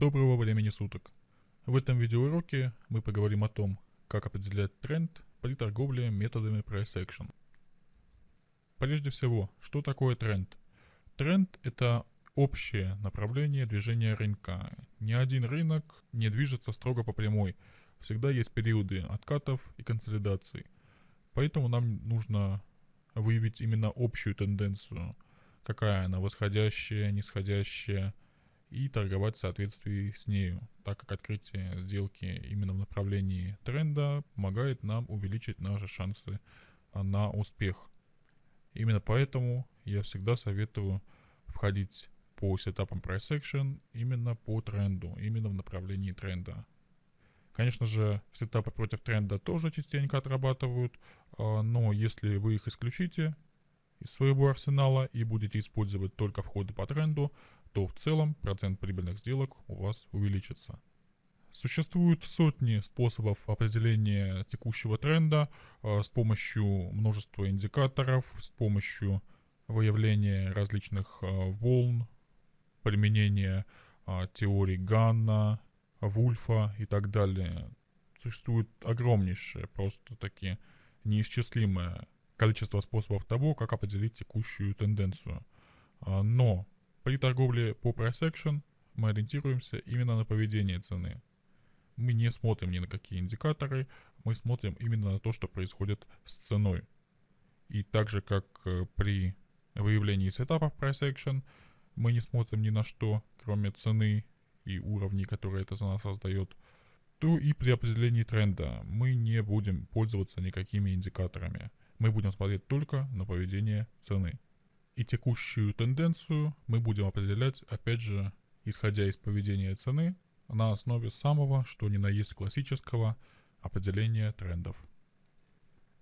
Доброго времени суток! В этом видеоуроке мы поговорим о том, как определять тренд при торговле методами Price Action. Прежде всего, что такое тренд? Тренд – это общее направление движения рынка. Ни один рынок не движется строго по прямой. Всегда есть периоды откатов и консолидаций. Поэтому нам нужно выявить именно общую тенденцию. Какая она, восходящая, нисходящая – и торговать в соответствии с нею, так как открытие сделки именно в направлении тренда помогает нам увеличить наши шансы а, на успех. Именно поэтому я всегда советую входить по сетапам price action именно по тренду, именно в направлении тренда. Конечно же, сетапы против тренда тоже частенько отрабатывают, а, но если вы их исключите из своего арсенала и будете использовать только входы по тренду, то в целом процент прибыльных сделок у вас увеличится. Существуют сотни способов определения текущего тренда э, с помощью множества индикаторов, с помощью выявления различных э, волн, применения э, теории Ганна, Вульфа и так далее. Существует огромнейшее, просто таки неисчислимое количество способов того, как определить текущую тенденцию. Но при торговле по price action мы ориентируемся именно на поведение цены. Мы не смотрим ни на какие индикаторы, мы смотрим именно на то, что происходит с ценой. И так же, как э, при выявлении сетапов price action, мы не смотрим ни на что, кроме цены и уровней, которые эта цена создает, то и при определении тренда мы не будем пользоваться никакими индикаторами. Мы будем смотреть только на поведение цены. И текущую тенденцию мы будем определять, опять же, исходя из поведения цены на основе самого, что ни на есть классического определения трендов.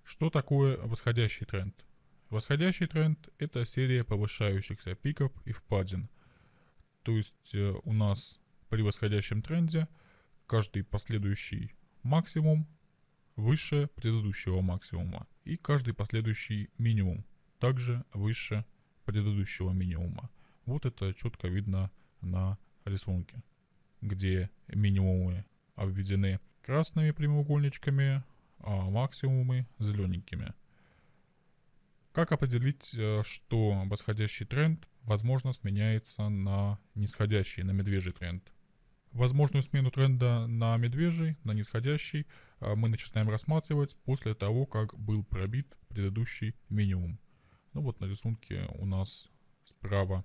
Что такое восходящий тренд? Восходящий тренд – это серия повышающихся пиков и впадин. То есть э, у нас при восходящем тренде каждый последующий максимум выше предыдущего максимума и каждый последующий минимум также выше предыдущего минимума. Вот это четко видно на рисунке, где минимумы обведены красными прямоугольничками, а максимумы зелененькими. Как определить, э, что восходящий тренд, возможно, сменяется на нисходящий, на медвежий тренд? Возможную смену тренда на медвежий, на нисходящий э, мы начинаем рассматривать после того, как был пробит предыдущий минимум. Ну вот на рисунке у нас справа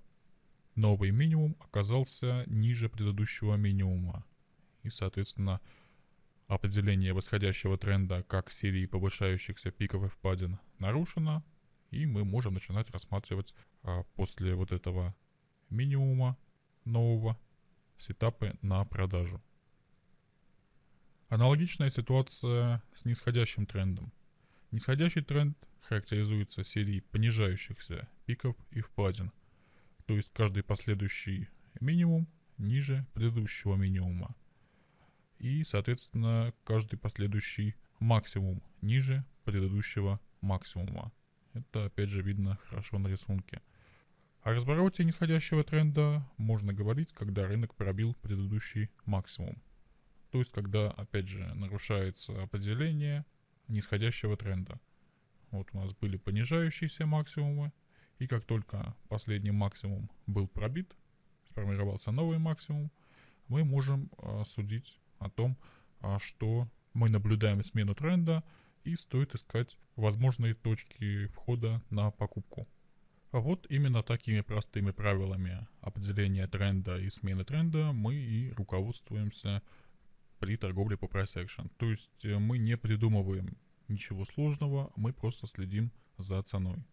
новый минимум оказался ниже предыдущего минимума. И, соответственно, определение восходящего тренда как серии повышающихся пиков и впадин нарушено. И мы можем начинать рассматривать а, после вот этого минимума нового сетапы на продажу. Аналогичная ситуация с нисходящим трендом. Нисходящий тренд характеризуется серией понижающихся пиков и впадин, то есть каждый последующий минимум ниже предыдущего минимума и, соответственно, каждый последующий максимум ниже предыдущего максимума. Это, опять же, видно хорошо на рисунке. О развороте нисходящего тренда можно говорить, когда рынок пробил предыдущий максимум. То есть, когда, опять же, нарушается определение нисходящего тренда. Вот у нас были понижающиеся максимумы, и как только последний максимум был пробит, сформировался новый максимум, мы можем э, судить о том, э, что мы наблюдаем смену тренда и стоит искать возможные точки входа на покупку. А вот именно такими простыми правилами определения тренда и смены тренда мы и руководствуемся при торговле по price action. То есть э, мы не придумываем ничего сложного, мы просто следим за ценой.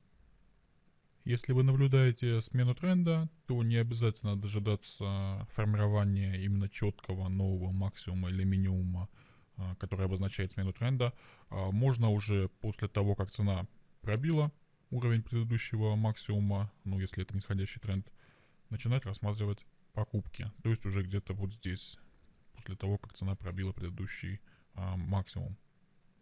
Если вы наблюдаете смену тренда, то не обязательно дожидаться формирования именно четкого нового максимума или минимума, э, который обозначает смену тренда. А можно уже после того, как цена пробила уровень предыдущего максимума, ну если это нисходящий тренд, начинать рассматривать покупки. То есть уже где-то вот здесь после того, как цена пробила предыдущий а, максимум.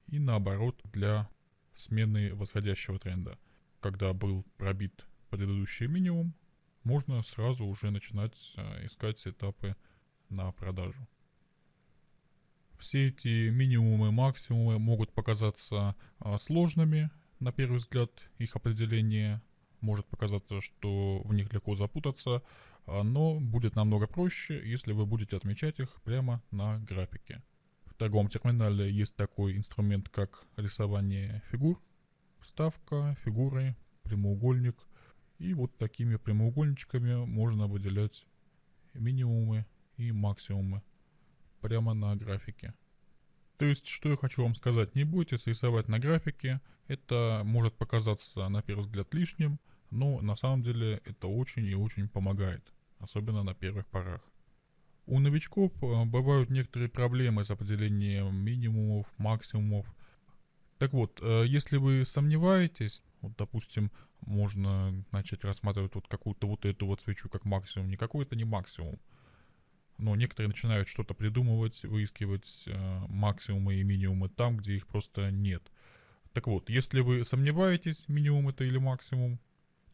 И наоборот для смены восходящего тренда. Когда был пробит предыдущий минимум, можно сразу уже начинать а, искать этапы на продажу. Все эти минимумы и максимумы могут показаться а, сложными, на первый взгляд, их определение может показаться, что в них легко запутаться, а, но будет намного проще, если вы будете отмечать их прямо на графике. В торговом терминале есть такой инструмент, как рисование фигур, вставка, фигуры, прямоугольник. И вот такими прямоугольничками можно выделять минимумы и максимумы прямо на графике. То есть, что я хочу вам сказать, не бойтесь рисовать на графике, это может показаться на первый взгляд лишним, но ну, на самом деле это очень и очень помогает, особенно на первых порах. У новичков э, бывают некоторые проблемы с определением минимумов, максимумов. Так вот, э, если вы сомневаетесь, вот, допустим, можно начать рассматривать вот какую-то вот эту вот свечу как максимум. не Никакой то не максимум. Но некоторые начинают что-то придумывать, выискивать э, максимумы и минимумы там, где их просто нет. Так вот, если вы сомневаетесь, минимум это или максимум,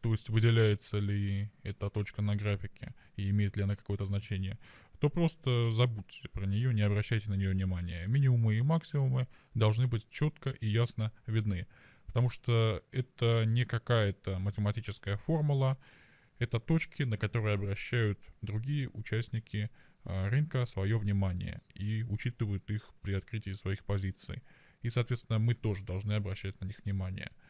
то есть выделяется ли эта точка на графике и имеет ли она какое-то значение, то просто забудьте про нее, не обращайте на нее внимания. Минимумы и максимумы должны быть четко и ясно видны, потому что это не какая-то математическая формула, это точки, на которые обращают другие участники а, рынка свое внимание и учитывают их при открытии своих позиций. И, соответственно, мы тоже должны обращать на них внимание –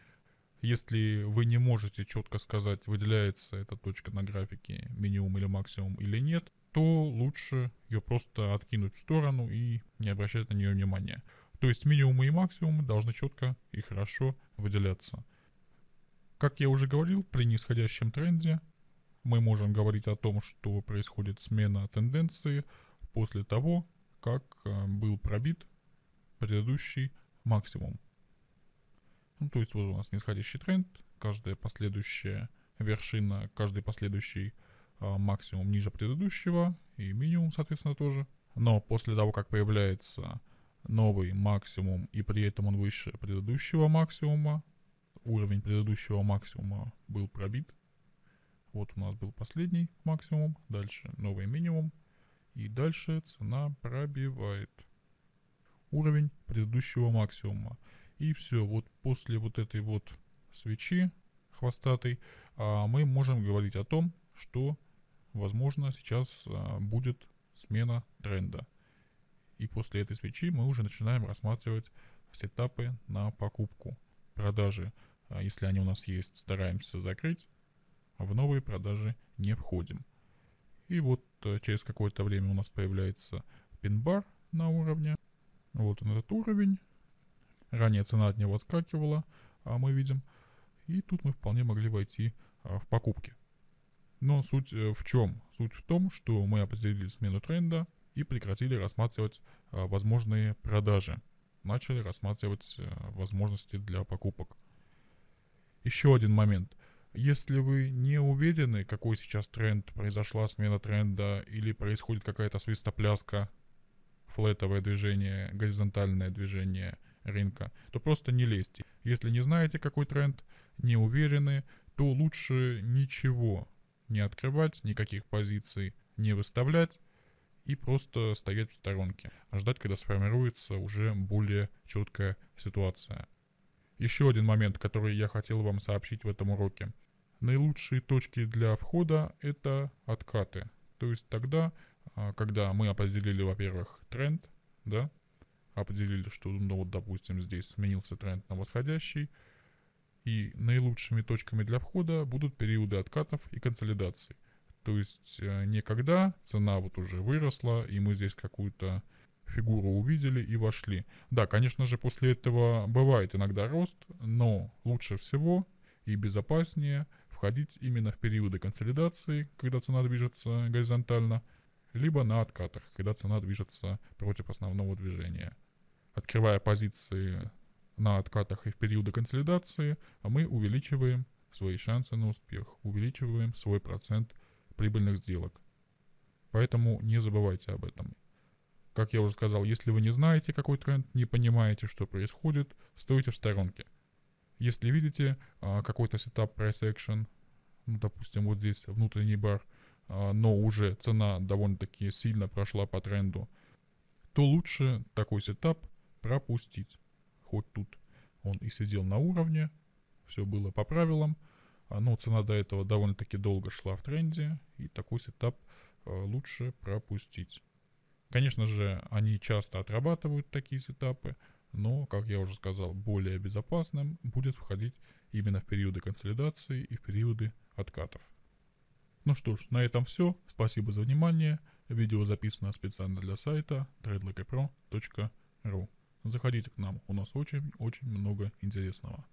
если вы не можете четко сказать, выделяется эта точка на графике минимум или максимум или нет, то лучше ее просто откинуть в сторону и не обращать на нее внимания. То есть минимумы и максимумы должны четко и хорошо выделяться. Как я уже говорил, при нисходящем тренде мы можем говорить о том, что происходит смена тенденции после того, как э, был пробит предыдущий максимум. Ну, то есть вот у нас нисходящий тренд, каждая последующая вершина, каждый последующий а, максимум ниже предыдущего и минимум, соответственно, тоже. Но после того, как появляется новый максимум и при этом он выше предыдущего максимума, уровень предыдущего максимума был пробит. Вот у нас был последний максимум, дальше новый минимум, и дальше цена пробивает уровень предыдущего максимума. И все, вот после вот этой вот свечи хвостатой а, мы можем говорить о том, что, возможно, сейчас а, будет смена тренда. И после этой свечи мы уже начинаем рассматривать сетапы на покупку. Продажи, а, если они у нас есть, стараемся закрыть, а в новые продажи не входим. И вот а, через какое-то время у нас появляется пин-бар на уровне. Вот он этот уровень. Ранее цена от него отскакивала, а мы видим. И тут мы вполне могли войти а, в покупки. Но суть э, в чем? Суть в том, что мы определили смену тренда и прекратили рассматривать а, возможные продажи. Начали рассматривать а, возможности для покупок. Еще один момент. Если вы не уверены, какой сейчас тренд, произошла смена тренда или происходит какая-то свистопляска, флетовое движение, горизонтальное движение, рынка, то просто не лезьте. Если не знаете, какой тренд, не уверены, то лучше ничего не открывать, никаких позиций не выставлять и просто стоять в сторонке, а ждать, когда сформируется уже более четкая ситуация. Еще один момент, который я хотел вам сообщить в этом уроке. Наилучшие точки для входа – это откаты. То есть тогда, а, когда мы определили, во-первых, тренд, да, определили, что, ну вот, допустим, здесь сменился тренд на восходящий, и наилучшими точками для входа будут периоды откатов и консолидации. То есть э, никогда цена вот уже выросла, и мы здесь какую-то фигуру увидели и вошли. Да, конечно же, после этого бывает иногда рост, но лучше всего и безопаснее входить именно в периоды консолидации, когда цена движется горизонтально, либо на откатах, когда цена движется против основного движения открывая позиции на откатах и в периоды консолидации, а мы увеличиваем свои шансы на успех, увеличиваем свой процент прибыльных сделок. Поэтому не забывайте об этом. Как я уже сказал, если вы не знаете, какой тренд, не понимаете, что происходит, стойте в сторонке. Если видите а, какой-то сетап price action, ну, допустим, вот здесь внутренний бар, а, но уже цена довольно-таки сильно прошла по тренду, то лучше такой сетап пропустить. Хоть тут он и сидел на уровне, все было по правилам, а, но цена до этого довольно-таки долго шла в тренде, и такой сетап а, лучше пропустить. Конечно же, они часто отрабатывают такие сетапы, но, как я уже сказал, более безопасным будет входить именно в периоды консолидации и в периоды откатов. Ну что ж, на этом все. Спасибо за внимание. Видео записано специально для сайта tradelockepro.ru Заходите к нам, у нас очень-очень много интересного.